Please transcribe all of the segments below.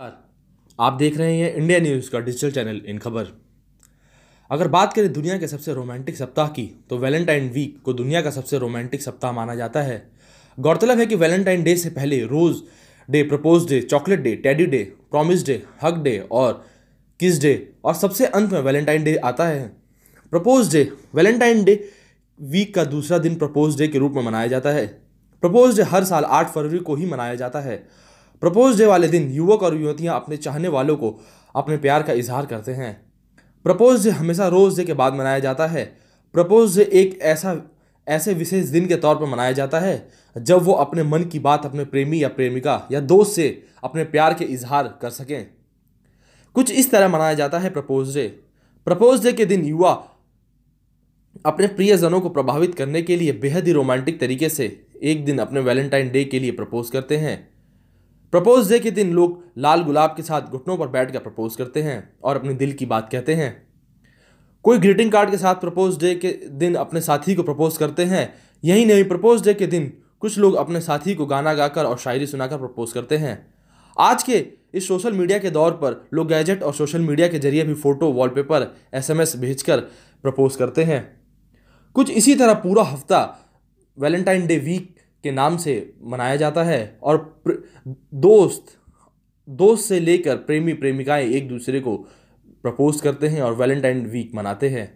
आप देख रहे हैं इंडिया न्यूज़ का डिजिटल चैनल इन खबर अगर बात करें दुनिया के सबसे रोमांटिक सप्ताह की तो वैलेंटाइन वीक को दुनिया का सबसे रोमांटिक सप्ताह माना जाता है गौरतलब है कि वैलेंटाइन डे से पहले rose day propose day chocolate day teddy day promise day hug day और किस डे और सबसे अंत में वैलेंटाइन डे आता है propose day Valentine day week का दूसरा दिन प्रपोज डे के रूप में मनाया जाता है प्रपोज डे हर साल आठ फरवरी को ही मनाया जाता है प्रपोज डे वाले दिन युवक और युवतियाँ अपने चाहने वालों को अपने प्यार का इजहार करते हैं प्रपोज डे हमेशा रोज़ डे के बाद मनाया जाता है प्रपोज डे एक ऐसा ऐसे विशेष दिन के तौर पर मनाया जाता है जब वो अपने मन की बात अपने प्रेमी या प्रेमिका या दोस्त से अपने प्यार के इजहार कर सकें कुछ इस तरह मनाया जाता है प्रपोज डे प्रपोज डे के दिन युवा अपने प्रियजनों को प्रभावित करने के लिए बेहद ही रोमांटिक तरीके से एक दिन अपने वैलेंटाइन डे के लिए प्रपोज करते हैं प्रपोज डे के दिन लोग लाल गुलाब के साथ घुटनों पर बैठकर प्रपोज करते हैं और अपने दिल की बात कहते हैं कोई ग्रीटिंग कार्ड के साथ प्रपोज डे के दिन अपने साथी को प्रपोज करते हैं यही नहीं प्रपोज डे के दिन कुछ लोग अपने साथी को गाना गाकर और शायरी सुनाकर प्रपोज करते हैं आज के इस सोशल मीडिया के दौर पर लोग गैजेट और सोशल मीडिया के जरिए भी फ़ोटो वॉलपेपर एसएमएस भेजकर प्रपोज करते हैं कुछ इसी तरह पूरा हफ्ता वैलेंटाइन डे वीक के नाम से मनाया जाता है और दोस्त दोस्त से लेकर प्रेमी प्रेमिकाएं एक दूसरे को प्रपोज करते हैं और वैलेंटाइन वीक मनाते हैं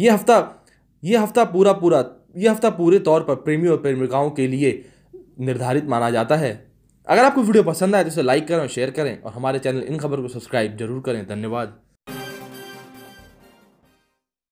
ये हफ्ता ये हफ्ता पूरा पूरा ये हफ्ता पूरे तौर पर प्रेमी और प्रेमिकाओं के लिए निर्धारित माना जाता है अगर आपको वीडियो पसंद आए तो इसे लाइक करें और शेयर करें और हमारे चैनल इन खबर को सब्सक्राइब जरूर करें धन्यवाद